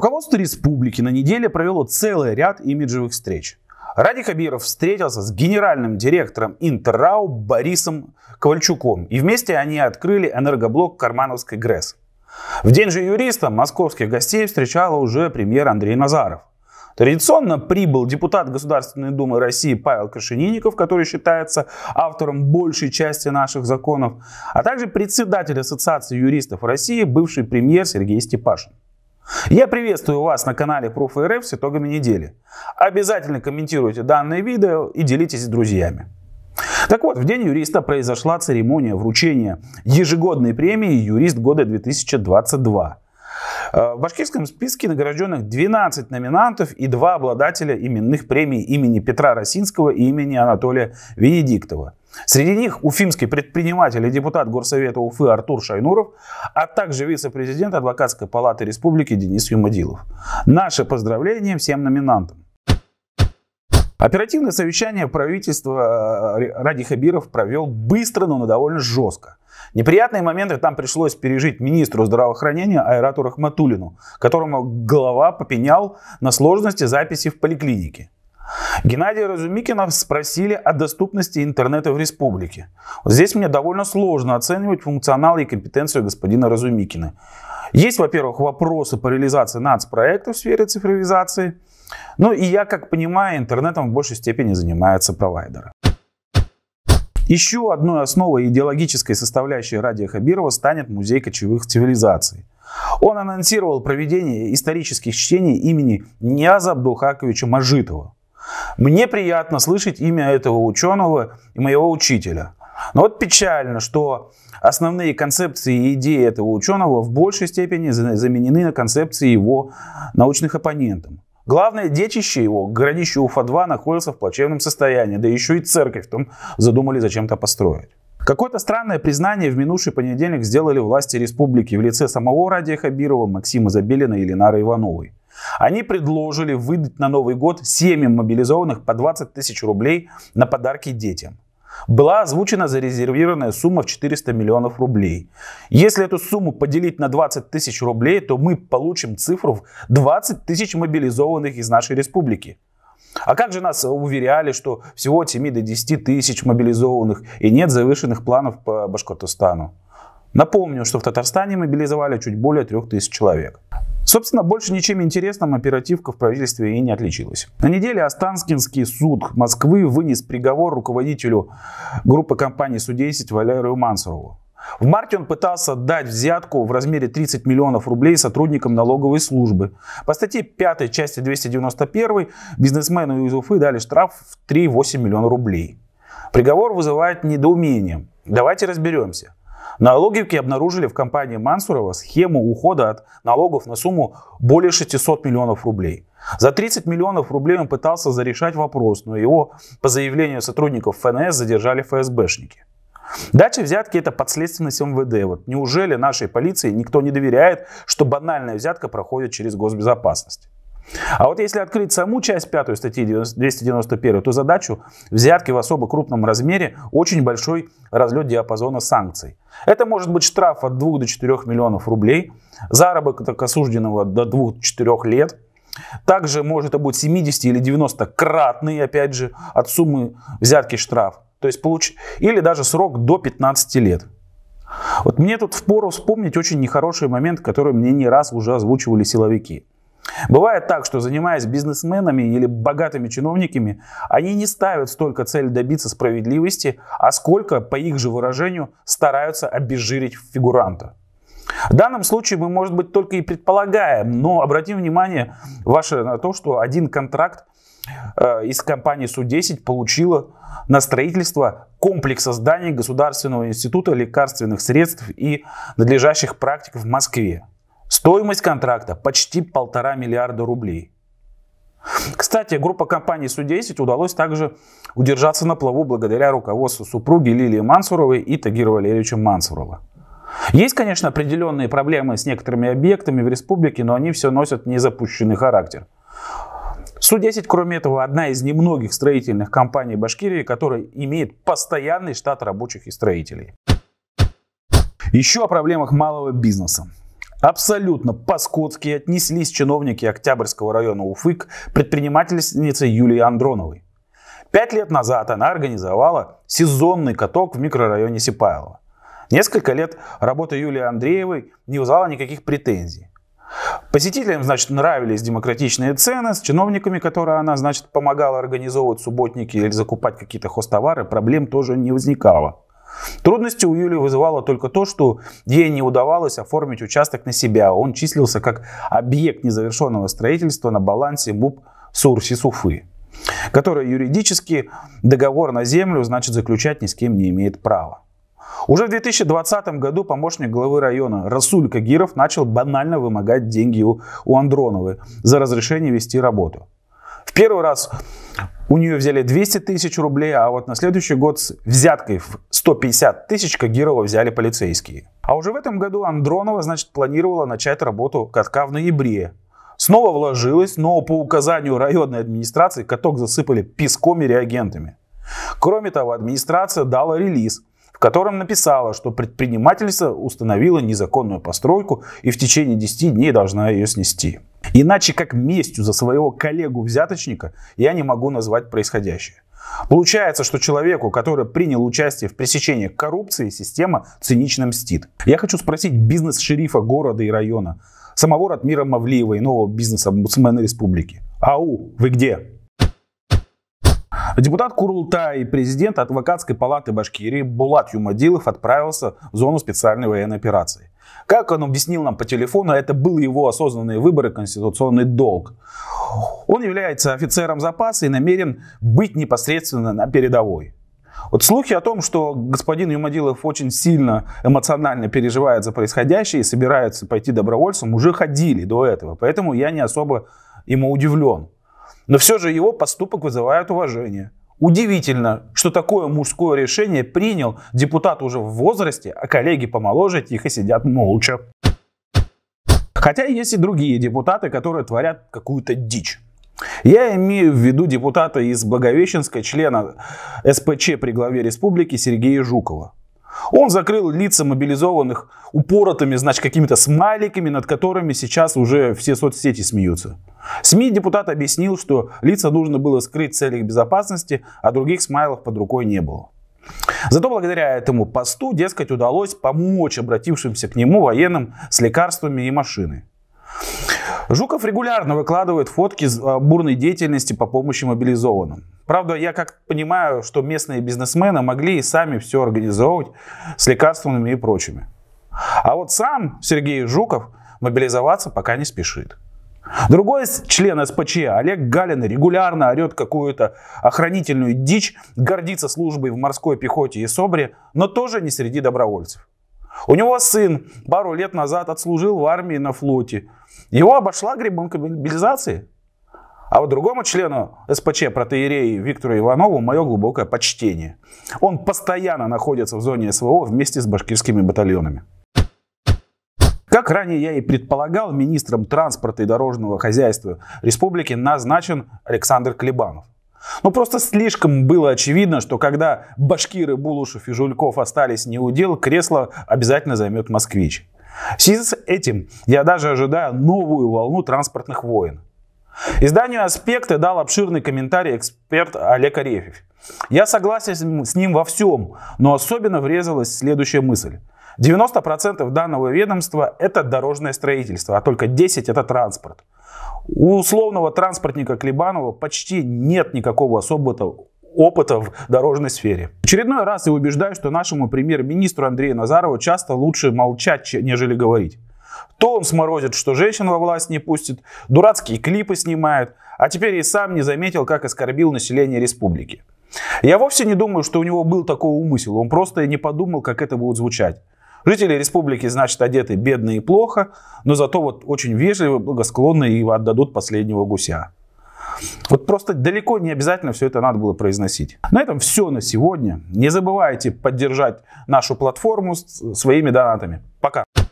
Руководство республики на неделе провело целый ряд имиджевых встреч. Ради Хабиров встретился с генеральным директором Интеррау Борисом Ковальчуком, и вместе они открыли энергоблок Кармановской ГРЭС. В день же юриста московских гостей встречала уже премьер Андрей Назаров. Традиционно прибыл депутат Государственной Думы России Павел Кошенинников, который считается автором большей части наших законов, а также председатель Ассоциации юристов России, бывший премьер Сергей Степашин. Я приветствую вас на канале Proof РФ с итогами недели. Обязательно комментируйте данное видео и делитесь с друзьями. Так вот, в День юриста произошла церемония вручения ежегодной премии «Юрист года 2022». Э, в башкирском списке награжденных 12 номинантов и два обладателя именных премий имени Петра Росинского и имени Анатолия Венедиктова. Среди них уфимский предприниматель и депутат Горсовета Уфы Артур Шайнуров, а также вице-президент Адвокатской палаты республики Денис Юмадилов. Наше поздравление всем номинантам. Оперативное совещание правительства э, Ради Хабиров провел быстро, но довольно жестко. Неприятные моменты там пришлось пережить министру здравоохранения Айрату Рахматулину, которому глава попенял на сложности записи в поликлинике. Геннадий Разумикина спросили о доступности интернета в республике. Вот здесь мне довольно сложно оценивать функционал и компетенцию господина Разумикина. Есть, во-первых, вопросы по реализации нацпроекта в сфере цифровизации. Ну и я, как понимаю, интернетом в большей степени занимаются провайдеры. Еще одной основой идеологической составляющей Радия Хабирова станет Музей кочевых цивилизаций. Он анонсировал проведение исторических чтений имени Нияза Абдулхаковича Мажитова. Мне приятно слышать имя этого ученого и моего учителя. Но вот печально, что основные концепции и идеи этого ученого в большей степени заменены на концепции его научных оппонентов. Главное детище его, городище Уфа-2, находится в плачевном состоянии, да еще и церковь там задумали зачем-то построить. Какое-то странное признание в минувший понедельник сделали власти республики в лице самого Радия Хабирова, Максима Забелина и Ленары Ивановой. Они предложили выдать на Новый год семьям мобилизованных по 20 тысяч рублей на подарки детям. Была озвучена зарезервированная сумма в 400 миллионов рублей. Если эту сумму поделить на 20 тысяч рублей, то мы получим цифру в 20 тысяч мобилизованных из нашей республики. А как же нас уверяли, что всего от 7 до 10 тысяч мобилизованных и нет завышенных планов по Башкортостану? Напомню, что в Татарстане мобилизовали чуть более тысяч человек. Собственно, больше ничем интересным оперативка в правительстве и не отличилась. На неделе Останкинский суд Москвы вынес приговор руководителю группы компании «Су-10» Валерию Мансурову. В марте он пытался дать взятку в размере 30 миллионов рублей сотрудникам налоговой службы. По статье 5 части 291 бизнесмену из Уфы дали штраф в 3,8 миллиона рублей. Приговор вызывает недоумение. Давайте разберемся. Налоговики обнаружили в компании Мансурова схему ухода от налогов на сумму более 600 миллионов рублей. За 30 миллионов рублей он пытался зарешать вопрос, но его, по заявлению сотрудников ФНС, задержали ФСБшники. Дача взятки – это подследственность МВД. Вот неужели нашей полиции никто не доверяет, что банальная взятка проходит через госбезопасность? А вот если открыть саму часть пятую статьи 291, то задачу взятки в особо крупном размере очень большой разлет диапазона санкций. Это может быть штраф от 2 до 4 миллионов рублей, заработок осужденного до 2-4 лет, также может это быть 70 или 90 кратный, опять же, от суммы взятки штраф. То есть получ... Или даже срок до 15 лет. Вот мне тут впору вспомнить очень нехороший момент, который мне не раз уже озвучивали силовики – Бывает так, что занимаясь бизнесменами или богатыми чиновниками, они не ставят столько цель добиться справедливости, а сколько, по их же выражению, стараются обезжирить фигуранта. В данном случае мы, может быть, только и предполагаем, но обратим внимание ваше на то, что один контракт э, из компании Су-10 получила на строительство комплекса зданий Государственного института лекарственных средств и надлежащих практик в Москве. Стоимость контракта почти полтора миллиарда рублей. Кстати, группа компаний Су-10 удалось также удержаться на плаву благодаря руководству супруги Лилии Мансуровой и Тагира Валерьевича Мансурова. Есть, конечно, определенные проблемы с некоторыми объектами в республике, но они все носят незапущенный характер. Су-10, кроме этого, одна из немногих строительных компаний Башкирии, которая имеет постоянный штат рабочих и строителей. Еще о проблемах малого бизнеса. Абсолютно по-скотски отнеслись чиновники Октябрьского района Уфы к предпринимательнице Юлии Андроновой. Пять лет назад она организовала сезонный каток в микрорайоне Сипайлова. Несколько лет работа Юлии Андреевой не вызвала никаких претензий. Посетителям, значит, нравились демократичные цены, с чиновниками, которые она, значит, помогала организовывать субботники или закупать какие-то хостовары, проблем тоже не возникало. Трудности у Юли вызывало только то, что ей не удавалось оформить участок на себя. Он числился как объект незавершенного строительства на балансе МУП Сурси-Суфы, который юридически договор на землю, значит, заключать ни с кем не имеет права. Уже в 2020 году помощник главы района Расуль Кагиров начал банально вымогать деньги у Андроновой за разрешение вести работу первый раз у нее взяли 200 тысяч рублей, а вот на следующий год с взяткой в 150 тысяч Кагирова взяли полицейские. А уже в этом году Андронова, значит, планировала начать работу катка в ноябре. Снова вложилась, но по указанию районной администрации каток засыпали песком и реагентами. Кроме того, администрация дала релиз, в котором написала, что предпринимательство установило незаконную постройку и в течение 10 дней должна ее снести. Иначе как местью за своего коллегу-взяточника я не могу назвать происходящее. Получается, что человеку, который принял участие в пресечении коррупции, система цинично мстит. Я хочу спросить бизнес-шерифа города и района, самого Ратмира Мавлиева и нового бизнеса омбудсмена республики. Ау, вы где? Депутат Курулта и президент адвокатской палаты Башкирии Булат Юмадилов отправился в зону специальной военной операции. Как он объяснил нам по телефону, это был его осознанный выбор и конституционный долг. Он является офицером запаса и намерен быть непосредственно на передовой. Вот слухи о том, что господин Юмадилов очень сильно эмоционально переживает за происходящее и собирается пойти добровольцем, уже ходили до этого. Поэтому я не особо ему удивлен. Но все же его поступок вызывает уважение. Удивительно, что такое мужское решение принял депутат уже в возрасте, а коллеги помоложе тихо сидят молча. Хотя есть и другие депутаты, которые творят какую-то дичь. Я имею в виду депутата из Благовещенска, члена СПЧ при главе республики Сергея Жукова. Он закрыл лица мобилизованных упоротыми, значит, какими-то смайликами, над которыми сейчас уже все соцсети смеются. СМИ депутат объяснил, что лица нужно было скрыть в целях безопасности, а других смайлов под рукой не было. Зато благодаря этому посту, дескать, удалось помочь обратившимся к нему военным с лекарствами и машиной. Жуков регулярно выкладывает фотки а, бурной деятельности по помощи мобилизованным. Правда, я как понимаю, что местные бизнесмены могли и сами все организовывать с лекарственными и прочими. А вот сам Сергей Жуков мобилизоваться пока не спешит. Другой член СПЧ, Олег Галин, регулярно орет какую-то охранительную дичь, гордится службой в морской пехоте и СОБРе, но тоже не среди добровольцев. У него сын пару лет назад отслужил в армии на флоте его обошла мобилизации, А вот другому члену СПЧ протеереи Виктору Иванову мое глубокое почтение. Он постоянно находится в зоне СВО вместе с башкирскими батальонами. Как ранее я и предполагал, министром транспорта и дорожного хозяйства республики назначен Александр Клебанов. Ну просто слишком было очевидно, что когда башкиры Булушев и Жульков остались не у дел, кресло обязательно займет москвич. В связи с этим я даже ожидаю новую волну транспортных войн. Изданию «Аспекты» дал обширный комментарий эксперт Олег Арефьев. Я согласен с ним во всем, но особенно врезалась следующая мысль. 90% данного ведомства – это дорожное строительство, а только 10% – это транспорт. У условного транспортника Клебанова почти нет никакого особого опыта в дорожной сфере. В очередной раз я убеждаю, что нашему премьер-министру Андрею Назарову часто лучше молчать, нежели говорить. То он сморозит, что женщин во власть не пустит, дурацкие клипы снимает, а теперь и сам не заметил, как оскорбил население республики. Я вовсе не думаю, что у него был такой умысел, он просто не подумал, как это будет звучать. Жители республики, значит, одеты бедно и плохо, но зато вот очень вежливо, благосклонно и отдадут последнего гуся. Вот просто далеко не обязательно все это надо было произносить. На этом все на сегодня. Не забывайте поддержать нашу платформу своими донатами. Пока!